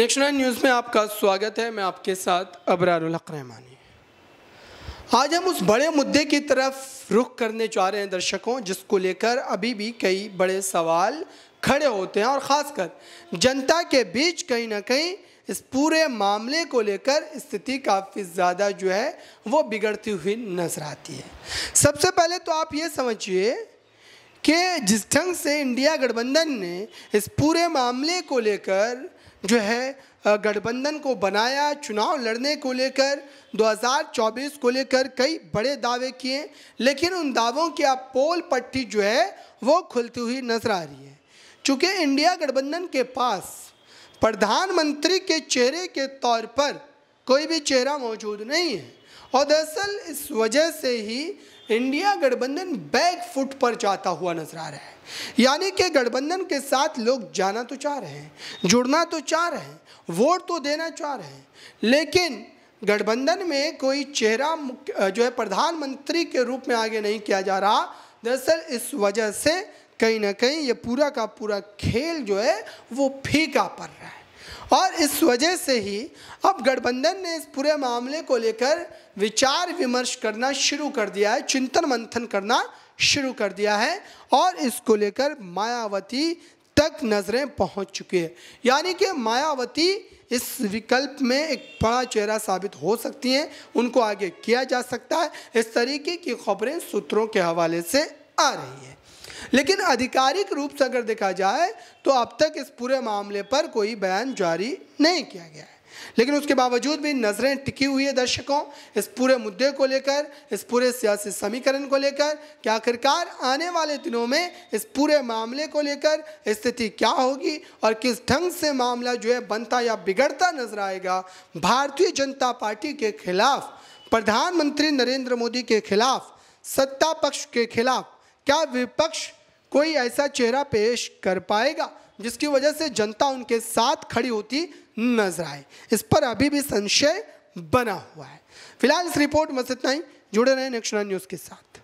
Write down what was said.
next nine news में आपका स्वागत है मैं आपके साथ अबरारक रहमानी आज हम उस बड़े मुद्दे की तरफ रुख करने चाह रहे हैं दर्शकों जिसको लेकर अभी भी कई बड़े सवाल खड़े होते हैं और ख़ासकर जनता के बीच कहीं ना कहीं इस पूरे मामले को लेकर स्थिति काफ़ी ज़्यादा जो है वो बिगड़ती हुई नज़र आती है सबसे पहले तो आप ये समझिए कि जिस ढंग से इंडिया गठबंधन ने इस पूरे मामले को लेकर जो है गठबंधन को बनाया चुनाव लड़ने को लेकर 2024 को लेकर कई बड़े दावे किए लेकिन उन दावों की आप पोल पट्टी जो है वो खुलती हुई नजर आ रही है चूँकि इंडिया गठबंधन के पास प्रधानमंत्री के चेहरे के तौर पर कोई भी चेहरा मौजूद नहीं है और दरअसल इस वजह से ही इंडिया गठबंधन बैक फुट पर जाता हुआ नजर आ रहा है यानी कि गठबंधन के साथ लोग जाना तो चाह रहे हैं जुड़ना तो चाह रहे हैं वोट तो देना चाह रहे हैं लेकिन गठबंधन में कोई चेहरा जो है प्रधानमंत्री के रूप में आगे नहीं किया जा रहा दरअसल इस वजह से कहीं ना कहीं ये पूरा का पूरा खेल जो है वो फीका पड़ रहा है और इस वजह से ही अब गठबंधन ने इस पूरे मामले को लेकर विचार विमर्श करना शुरू कर दिया है चिंतन मंथन करना शुरू कर दिया है और इसको लेकर मायावती तक नज़रें पहुंच चुकी है यानी कि मायावती इस विकल्प में एक बड़ा चेहरा साबित हो सकती हैं उनको आगे किया जा सकता है इस तरीके की खबरें सूत्रों के हवाले से आ रही हैं लेकिन आधिकारिक रूप से अगर देखा जाए तो अब तक इस पूरे मामले पर कोई बयान जारी नहीं किया गया है लेकिन उसके बावजूद भी नज़रें टिकी हुई है दर्शकों इस पूरे मुद्दे को लेकर इस पूरे सियासी समीकरण को लेकर कि आखिरकार आने वाले दिनों में इस पूरे मामले को लेकर स्थिति क्या होगी और किस ढंग से मामला जो है बनता या बिगड़ता नजर आएगा भारतीय जनता पार्टी के खिलाफ प्रधानमंत्री नरेंद्र मोदी के खिलाफ सत्ता पक्ष के खिलाफ क्या विपक्ष कोई ऐसा चेहरा पेश कर पाएगा जिसकी वजह से जनता उनके साथ खड़ी होती नजर आए इस पर अभी भी संशय बना हुआ है फिलहाल इस रिपोर्ट में इतना ही जुड़े रहे नेक्स्ट न्यूज़ के साथ